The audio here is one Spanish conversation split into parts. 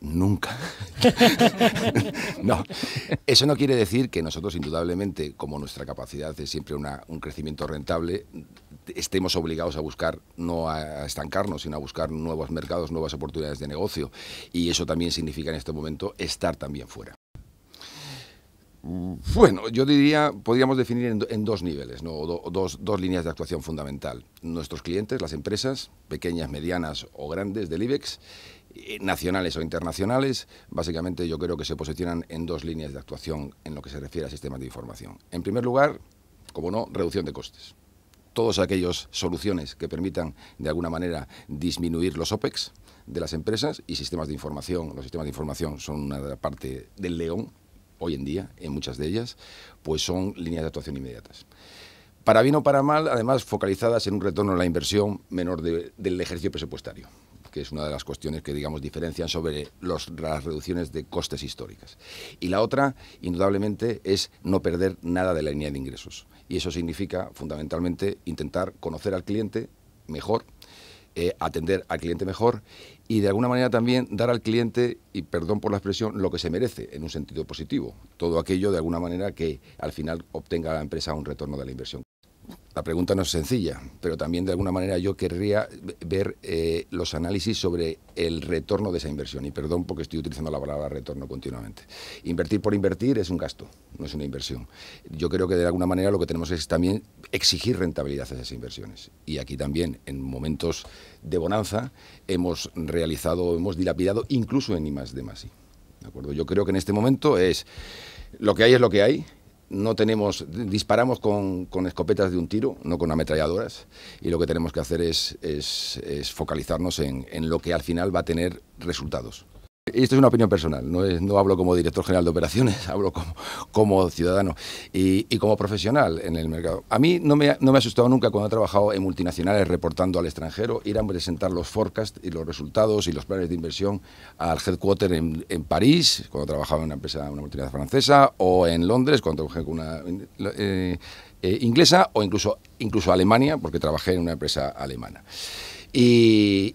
Nunca. no, eso no quiere decir que nosotros, indudablemente, como nuestra capacidad es siempre un crecimiento rentable, estemos obligados a buscar, no a estancarnos, sino a buscar nuevos mercados, nuevas oportunidades de negocio. Y eso también significa en este momento estar también fuera. Bueno, yo diría, podríamos definir en, dos niveles, dos, líneas de actuación fundamental. Nuestros clientes, las empresas, pequeñas, medianas o grandes del IBEX, eh, nacionales o internacionales, básicamente yo creo que se posicionan en dos líneas de actuación en lo que se refiere a sistemas de información. En primer lugar, como no, reducción de costes. Todos aquellas soluciones que permitan, de alguna manera, disminuir los OPEX de las empresas y sistemas de información, los sistemas de información son una parte del león hoy en día, en muchas de ellas, pues son líneas de actuación inmediatas. Para bien o para mal, además focalizadas en un retorno a la inversión menor del ejercicio presupuestario que es una de las cuestiones que, digamos, diferencian sobre las reducciones de costes históricas. Y la otra, indudablemente, es no perder nada de la línea de ingresos. Y eso significa, fundamentalmente, intentar conocer al cliente mejor, eh, atender al cliente mejor y de alguna manera también dar al cliente, y perdón por la expresión, lo que se merece en un sentido positivo. Todo aquello de alguna manera que al final obtenga la empresa un retorno de la inversión la pregunta no es sencilla, pero también de alguna manera yo querría ver eh, los análisis sobre el retorno de esa inversión. Y perdón porque estoy utilizando la palabra retorno continuamente. Invertir por invertir es un gasto, no es una inversión. Yo creo que de alguna manera lo que tenemos es también exigir rentabilidad a esas inversiones. Y aquí también, en momentos de bonanza, hemos realizado, hemos dilapidado incluso en I de ¿De acuerdo? Yo creo que en este momento es lo que hay es lo que hay no tenemos, disparamos con, con, escopetas de un tiro, no con ametralladoras, y lo que tenemos que hacer es, es, focalizarnos en, en lo que al final va a tener resultados. Esto es una opinión personal, no, no hablo como director general de operaciones, hablo como, como ciudadano y, como profesional en el mercado. A mí no me, no me ha asustado nunca cuando he trabajado en multinacionales reportando al extranjero, ir a presentar los forecasts y los resultados y los planes de inversión al headquarter en, en París, cuando trabajaba en una empresa, una multinacional francesa, o en Londres, cuando trabajé con una... Eh, eh, inglesa o incluso, incluso Alemania, porque trabajé en una empresa alemana. y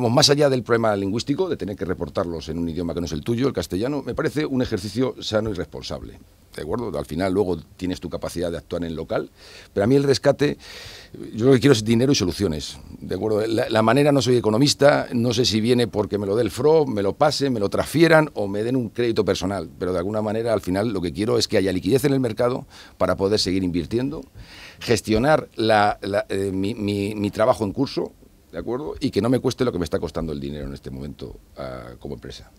más allá del problema lingüístico, de tener que reportarlos en un idioma que no es el tuyo, el castellano, me parece un ejercicio sano y responsable. ¿De acuerdo? Al final luego tienes tu capacidad de actuar en local, pero a mí el rescate, yo lo que quiero es dinero y soluciones. ¿De acuerdo? La, manera, no soy economista, no sé si viene porque me lo dé el FRO, me lo pase, me lo transfieran o me den un crédito personal, pero de alguna manera al final lo que quiero es que haya liquidez en el mercado para poder seguir invirtiendo, gestionar la, eh, mi trabajo en curso, ¿de acuerdo? Y que no me cueste lo que me está costando el dinero en este momento ah, como empresa.